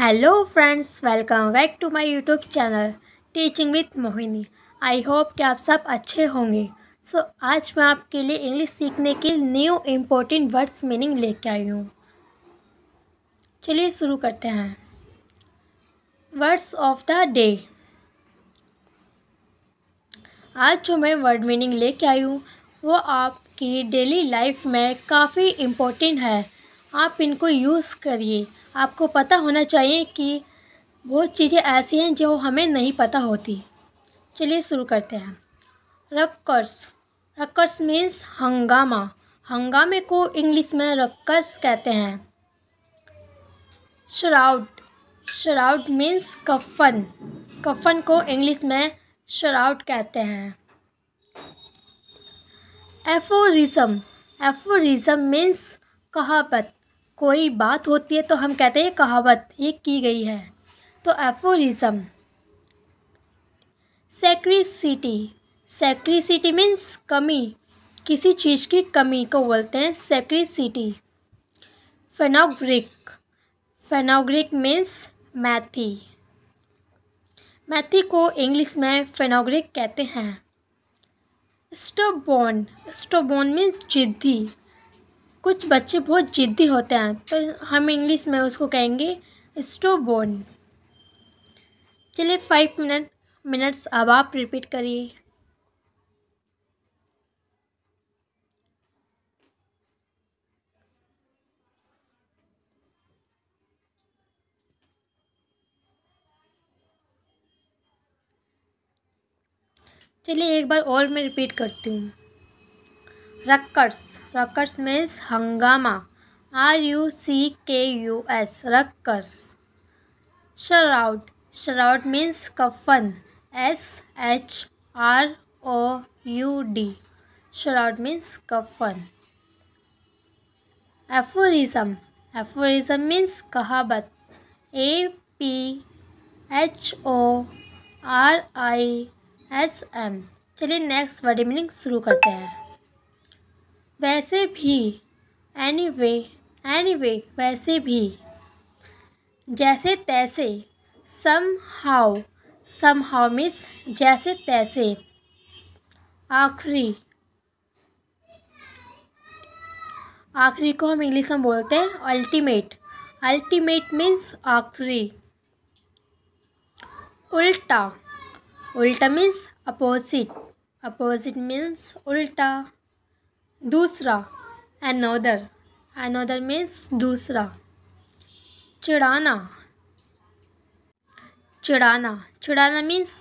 hello friends welcome back to my YouTube channel teaching with Mohini I hope कि आप सब अच्छे होंगे सो so, आज मैं आपके लिए इंग्लिश सीखने के न्यू इम्पोर्टेंट वर्ड्स मीनिंग लेके आई हूँ चलिए शुरू करते हैं वर्ड्स ऑफ द डे आज जो मैं वर्ड मीनिंग लेके आई हूँ वो आपकी डेली लाइफ में काफ़ी इम्पोर्टेंट है आप इनको यूज़ करिए आपको पता होना चाहिए कि बहुत चीज़ें ऐसी हैं जो हमें नहीं पता होती चलिए शुरू करते हैं रक्कर्स रक्कर्स मीन्स हंगामा हंगामे को इंग्लिश में रक्कर्स कहते हैं शराउड शराउड मीन्स कफन कफन को इंग्लिश में शराउड कहते हैं एफोरिज्म एफोरिज्म मीन्स कहावत कोई बात होती है तो हम कहते हैं कहावत ये की गई है तो एफोरिज्म सेक्रिसिटी सेक्रिसिटी मीन्स कमी किसी चीज़ की कमी को बोलते हैं सेक्रिसिटी फेनोग्रिक फेनोग्रिक मीन्स मैथी मैथी को इंग्लिश में फेनोग्रिक कहते हैं स्टोबोन स्टोबोन मीन्स जिद्दी कुछ बच्चे बहुत ज़िद्दी होते हैं तो हम इंग्लिश में उसको कहेंगे स्टोबोर्न चलिए फाइव मिनट मिनट्स अब आप रिपीट करिए चलिए एक बार और मैं रिपीट करती हूँ रक्कर्स रक्कर्स मीन्स हंगामा R U C K U S ruckus shroud shroud means कफन S H R O U D shroud means कफन एफोरिज्म एफोरिज्म मीन्स कहावत A P H O R I S M चलिए next word meaning शुरू करते हैं वैसे भी any way any way वैसे भी जैसे तैसे सम हाउ सम हाउ मिस जैसे तैसे आखिरी आखिरी को हम इंग्लिश में बोलते हैं अल्टीमेट अल्टीमेट मीन्स आखिरी उल्टा उल्टा मीन्स अपोजिट अपोजिट मीन्स उल्टा दूसरा एनोदर एनोदर मीन्स दूसरा चिड़ाना चिड़ाना चिड़ाना मीन्स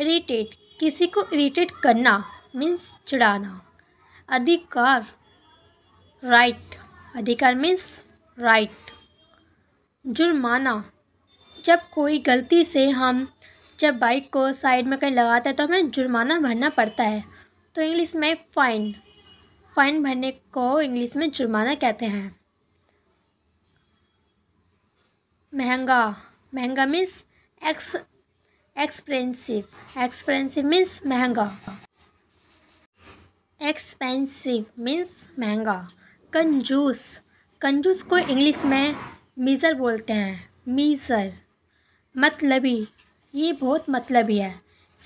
इरीटेट किसी को इरीटेट करना मीन्स चिड़ाना अधिकार राइट अधिकार मीन्स राइट जुर्माना जब कोई गलती से हम जब बाइक को साइड में कहीं लगाते हैं तो हमें जुर्माना भरना पड़ता है तो इंग्लिश में फ़ाइन फ़ाइन भरने को इंग्लिश में जुर्माना कहते हैं महंगा महंगा means ex expensive expensive means महंगा एक्सपेंसिव मीन्स महंगा कंजूस कंजूस को इंग्लिश में मीज़र बोलते हैं मीज़र मतलबी ये बहुत मतलबी है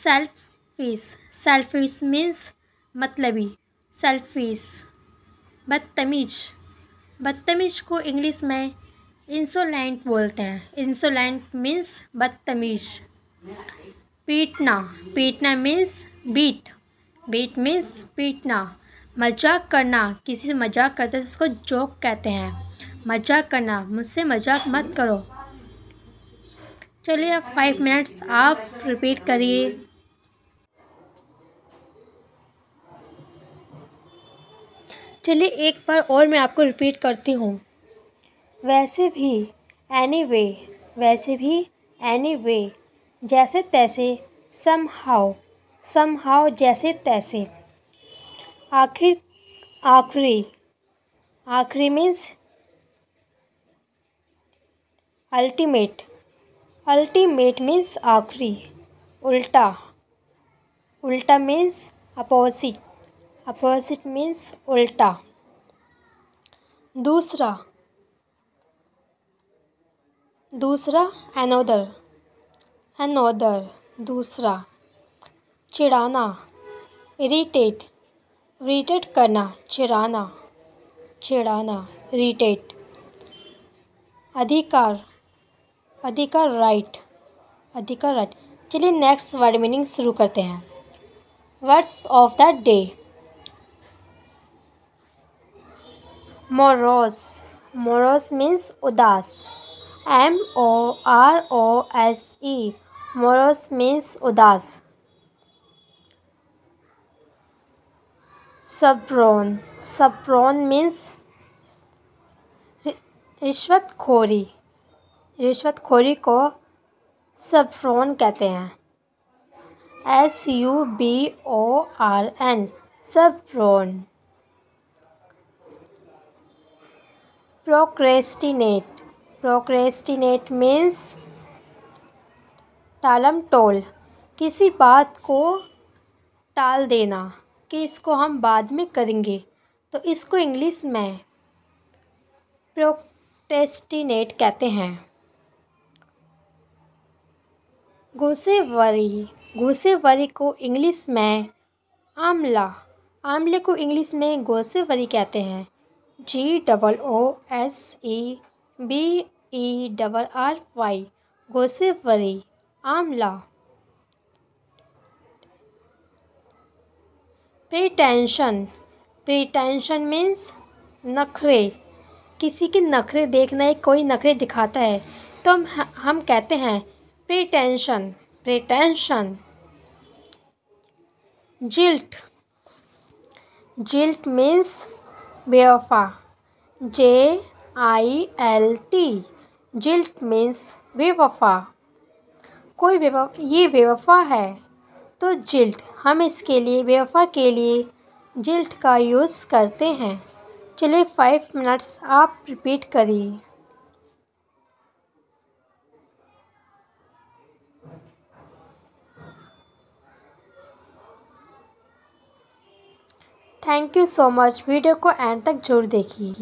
सेल्फ फीस सेल्फिश मीन्स मतलबी सल्फीस बदतमीज बदतमीज को इंग्लिश में इंसोलेंट बोलते हैं इंसोलेंट मीन्स बदतमीज पीटना पीटना मीन्स बीट बीट मीन्स पीटना मजाक करना किसी से मजाक करते हैं तो उसको जोक कहते हैं मजाक करना मुझसे मजाक मत करो चलिए अब फाइव मिनट्स आप रिपीट करिए चलिए एक बार और मैं आपको रिपीट करती हूँ वैसे भी एनी वे वैसे भी एनी वे जैसे तैसे सम हाउ सम हाउ जैसे तैसे आखिर आखिरी आखिरी मीन्स अल्टीमेट अल्टीमेट मीन्स आखिरी उल्टा उल्टा मीन्स अपोजिट अपोजिट मीन्स उल्टा दूसरा दूसरा एनोदर एनोदर दूसरा चिड़ाना इरीटेट इरीटेट करना चिड़ाना चिड़ाना इरीटेट अधिकार अधिकार राइट अधिकार राइट चलिए नेक्स्ट वर्ड मीनिंग शुरू करते हैं words of the day morose morose means उदास M O R O S E morose means उदास सप्रोन सप्रोन मीन्स रिश्वतखोरी रिश्वतखोरी को सप्रोन कहते हैं S U B O R N suborn procrastinate procrastinate means टालम टोल किसी बात को टाल देना कि इसको हम बाद में करेंगे तो इसको इंग्लिश में प्रोक्रेस्टिनेट कहते हैं घुसेवरी घुसेवरी को इंग्लिश में आमला आमले को इंग्लिश में घोसेवरी कहते हैं G double O S E B E डबल आर वाई गोसेवरी आमला प्रीटेंशन प्रीटेंशन मीन्स नखरे किसी के नखरे देखना है कोई नखरे दिखाता है तो हम हम कहते हैं प्रीटेंशन प्रीटेंशन जिल्ट जिल्ट मीन्स बेवफा J I L T jilt means बेवफा कोई बेवफा ये बेवफा है तो जिल्ट हम इसके लिए बेवफा के लिए जिल्ट का यूज़ करते हैं चलिए फाइव मिनट्स आप रिपीट करिए thank you so much video को एंड तक जरूर देखिए